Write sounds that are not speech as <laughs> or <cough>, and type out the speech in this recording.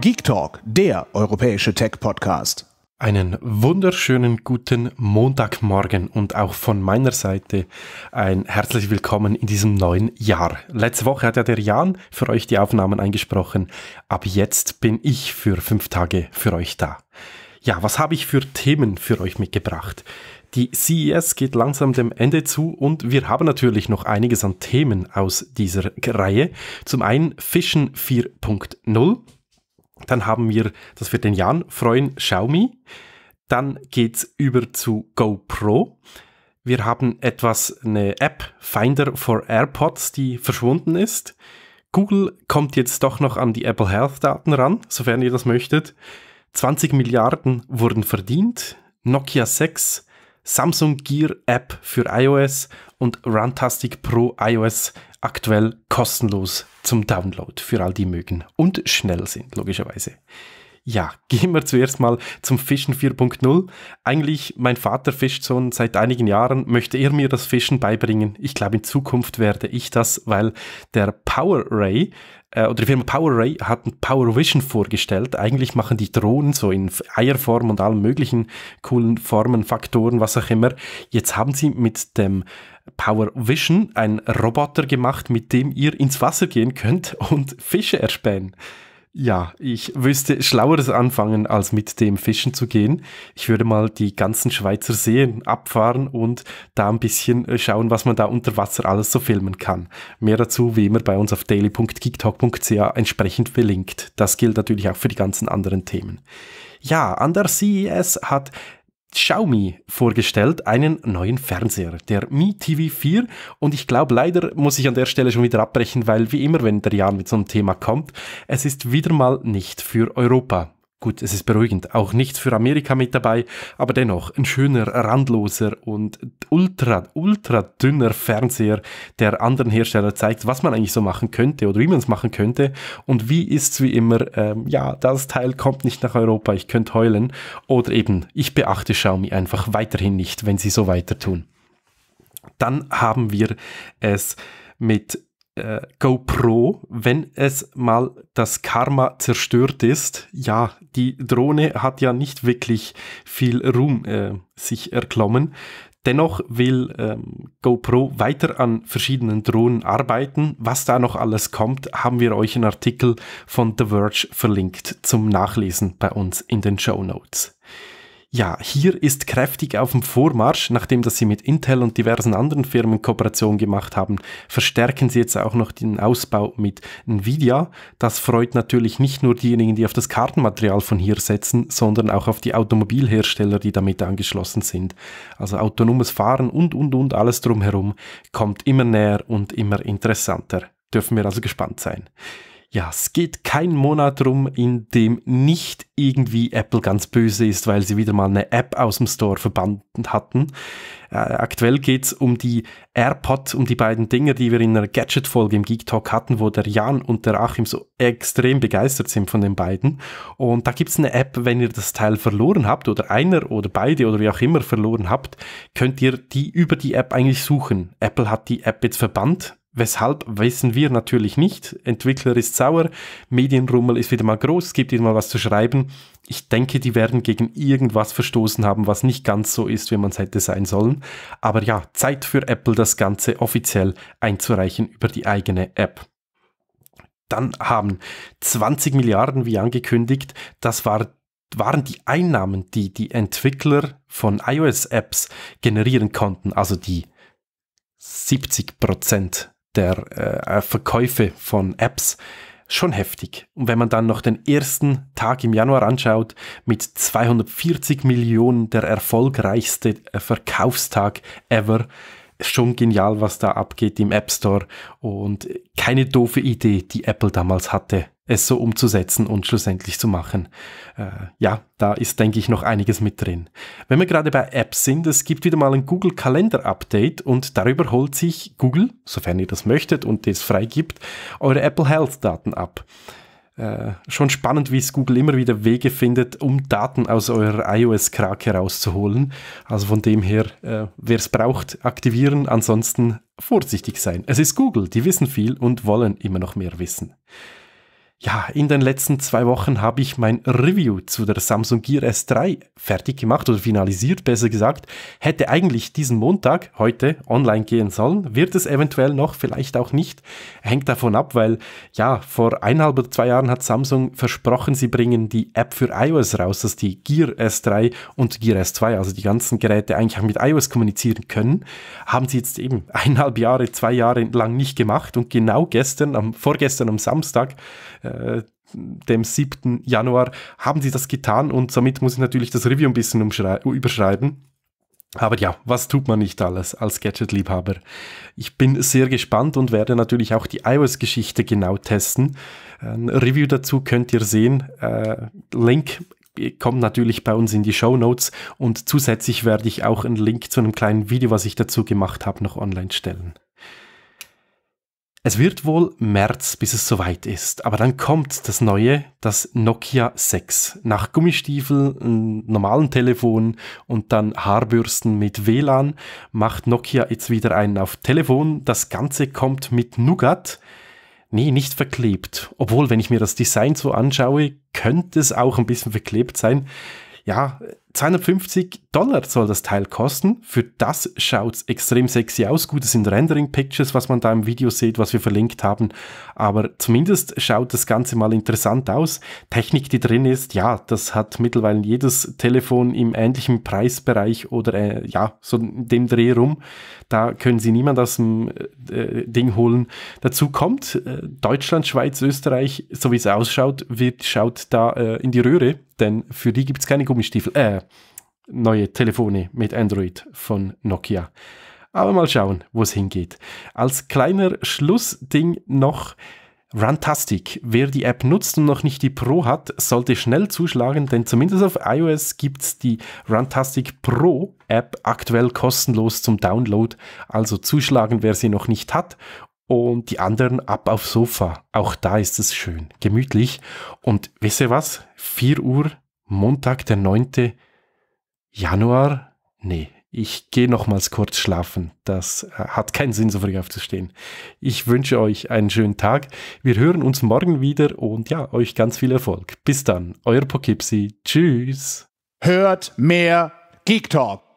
Geek Talk, der europäische Tech-Podcast. Einen wunderschönen guten Montagmorgen und auch von meiner Seite ein herzlich willkommen in diesem neuen Jahr. Letzte Woche hat ja der Jan für euch die Aufnahmen eingesprochen. Ab jetzt bin ich für fünf Tage für euch da. Ja, was habe ich für Themen für euch mitgebracht? Die CES geht langsam dem Ende zu und wir haben natürlich noch einiges an Themen aus dieser Reihe. Zum einen Fischen 4.0. Dann haben wir, das wird den Jan freuen, Xiaomi. Dann geht's über zu GoPro. Wir haben etwas, eine App, Finder for AirPods, die verschwunden ist. Google kommt jetzt doch noch an die Apple Health Daten ran, sofern ihr das möchtet. 20 Milliarden wurden verdient. Nokia 6, Samsung Gear App für iOS und Runtastic Pro iOS aktuell kostenlos zum Download für all die mögen und schnell sind, logischerweise. Ja, <laughs> gehen wir zuerst mal zum Fischen 4.0. Eigentlich, mein Vater fischt schon seit einigen Jahren, möchte er mir das Fischen beibringen. Ich glaube, in Zukunft werde ich das, weil der Power Ray, äh, oder die Firma Power Ray hat ein Power Vision vorgestellt. Eigentlich machen die Drohnen so in Eierform und allen möglichen coolen Formen, Faktoren, was auch immer. Jetzt haben sie mit dem Power Vision einen Roboter gemacht, mit dem ihr ins Wasser gehen könnt und <laughs> Fische erspähen. Ja, ich wüsste schlaueres anfangen, als mit dem Fischen zu gehen. Ich würde mal die ganzen Schweizer Seen abfahren und da ein bisschen äh, schauen, was man da unter Wasser alles so filmen kann. Mehr dazu wie immer bei uns auf daily.geektalk.ca entsprechend verlinkt. Das gilt natürlich auch für die ganzen anderen Themen. Ja, an der CES hat Xiaomi vorgestellt, einen neuen Fernseher, der Mi TV 4. Und ich glaube, leider muss ich an der Stelle schon wieder abbrechen, weil wie immer, wenn der Jan mit so einem Thema kommt, es ist wieder mal nicht für Europa Gut, es ist beruhigend. Auch nichts für Amerika mit dabei, aber dennoch ein schöner, randloser und ultra, ultra dünner Fernseher der anderen Hersteller zeigt, was man eigentlich so machen könnte oder wie man es machen könnte. Und wie ist es wie immer, ähm, ja, das Teil kommt nicht nach Europa, ich könnte heulen. Oder eben, ich beachte Xiaomi einfach weiterhin nicht, wenn sie so weiter tun. Dann haben wir es mit äh, GoPro, wenn es mal das Karma zerstört ist, ja, die Drohne hat ja nicht wirklich viel Ruhm äh, sich erklommen. Dennoch will ähm, GoPro weiter an verschiedenen Drohnen arbeiten. Was da noch alles kommt, haben wir euch einen Artikel von The Verge verlinkt zum Nachlesen bei uns in den Show Notes. Ja, hier ist kräftig auf dem Vormarsch, nachdem dass sie mit Intel und diversen anderen Firmen Kooperation gemacht haben, verstärken sie jetzt auch noch den Ausbau mit Nvidia. Das freut natürlich nicht nur diejenigen, die auf das Kartenmaterial von hier setzen, sondern auch auf die Automobilhersteller, die damit angeschlossen sind. Also autonomes Fahren und und und alles drumherum kommt immer näher und immer interessanter. Dürfen wir also gespannt sein ja, es geht kein Monat rum, in dem nicht irgendwie Apple ganz böse ist, weil sie wieder mal eine App aus dem Store verbannt hatten. Äh, aktuell geht's um die AirPod, um die beiden Dinger, die wir in einer Gadget-Folge im Geek Talk hatten, wo der Jan und der Achim so extrem begeistert sind von den beiden. Und da gibt's eine App, wenn ihr das Teil verloren habt oder einer oder beide oder wie auch immer verloren habt, könnt ihr die über die App eigentlich suchen. Apple hat die App jetzt verbannt Weshalb wissen wir natürlich nicht. Entwickler ist sauer, Medienrummel ist wieder mal groß, es gibt ihnen mal was zu schreiben. Ich denke, die werden gegen irgendwas verstoßen haben, was nicht ganz so ist, wie man es hätte sein sollen. Aber ja, Zeit für Apple, das Ganze offiziell einzureichen über die eigene App. Dann haben 20 Milliarden, wie angekündigt, das war waren die Einnahmen, die die Entwickler von iOS-Apps generieren konnten, also die 70 Prozent der äh, äh, Verkäufe von Apps schon heftig. Und wenn man dann noch den ersten Tag im Januar anschaut, mit 240 Millionen der erfolgreichste äh, Verkaufstag ever, schon genial, was da abgeht im App Store und keine doofe Idee, die Apple damals hatte, es so umzusetzen und schlussendlich zu machen. Äh, ja, da ist, denke ich, noch einiges mit drin. Wenn wir gerade bei Apps sind, es gibt wieder mal ein Google Kalender Update und darüber holt sich Google, sofern ihr das möchtet und es freigibt, eure Apple Health Daten ab. Äh, schon spannend, wie es Google immer wieder Wege findet, um Daten aus eurer iOS-Krake rauszuholen. Also von dem her, äh, wer es braucht, aktivieren, ansonsten vorsichtig sein. Es ist Google, die wissen viel und wollen immer noch mehr wissen. Ja, in den letzten zwei Wochen habe ich mein Review zu der Samsung Gear S3 fertig gemacht oder finalisiert, besser gesagt. Hätte eigentlich diesen Montag heute online gehen sollen, wird es eventuell noch, vielleicht auch nicht. Hängt davon ab, weil ja, vor eineinhalb oder zwei Jahren hat Samsung versprochen, sie bringen die App für iOS raus, dass die Gear S3 und Gear S2, also die ganzen Geräte eigentlich auch mit iOS kommunizieren können. Haben sie jetzt eben eineinhalb Jahre, zwei Jahre lang nicht gemacht und genau gestern, am, vorgestern am Samstag, äh, dem 7. Januar, haben sie das getan und somit muss ich natürlich das Review ein bisschen überschreiben. Aber ja, was tut man nicht alles als Gadget-Liebhaber? Ich bin sehr gespannt und werde natürlich auch die iOS-Geschichte genau testen. Ein Review dazu könnt ihr sehen. Äh, Link kommt natürlich bei uns in die Show Notes und zusätzlich werde ich auch einen Link zu einem kleinen Video, was ich dazu gemacht habe, noch online stellen. Es wird wohl März, bis es soweit ist, aber dann kommt das neue, das Nokia 6. Nach Gummistiefel, einem normalen Telefon und dann Haarbürsten mit WLAN macht Nokia jetzt wieder einen auf Telefon. Das Ganze kommt mit Nougat. Nee, nicht verklebt. Obwohl, wenn ich mir das Design so anschaue, könnte es auch ein bisschen verklebt sein. Ja, 250 Dollar soll das Teil kosten. Für das schaut es extrem sexy aus. Gut, das sind Rendering-Pictures, was man da im Video sieht, was wir verlinkt haben. Aber zumindest schaut das Ganze mal interessant aus. Technik, die drin ist, ja, das hat mittlerweile jedes Telefon im ähnlichen Preisbereich oder äh, ja, so in dem Dreh rum. Da können Sie niemand aus dem äh, Ding holen. Dazu kommt, äh, Deutschland, Schweiz, Österreich, so wie es ausschaut, wird, schaut da äh, in die Röhre denn für die gibt es keine Gummistiefel, äh, neue Telefone mit Android von Nokia. Aber mal schauen, wo es hingeht. Als kleiner Schlussding noch Runtastic. Wer die App nutzt und noch nicht die Pro hat, sollte schnell zuschlagen, denn zumindest auf iOS gibt es die Runtastic Pro App aktuell kostenlos zum Download. Also zuschlagen, wer sie noch nicht hat. Und die anderen ab aufs Sofa. Auch da ist es schön, gemütlich. Und wisst ihr was? 4 Uhr, Montag, der 9. Januar? Nee, ich gehe nochmals kurz schlafen. Das äh, hat keinen Sinn, so früh aufzustehen. Ich wünsche euch einen schönen Tag. Wir hören uns morgen wieder und ja, euch ganz viel Erfolg. Bis dann, euer Pokipsi. Tschüss. Hört mehr Geek Talk.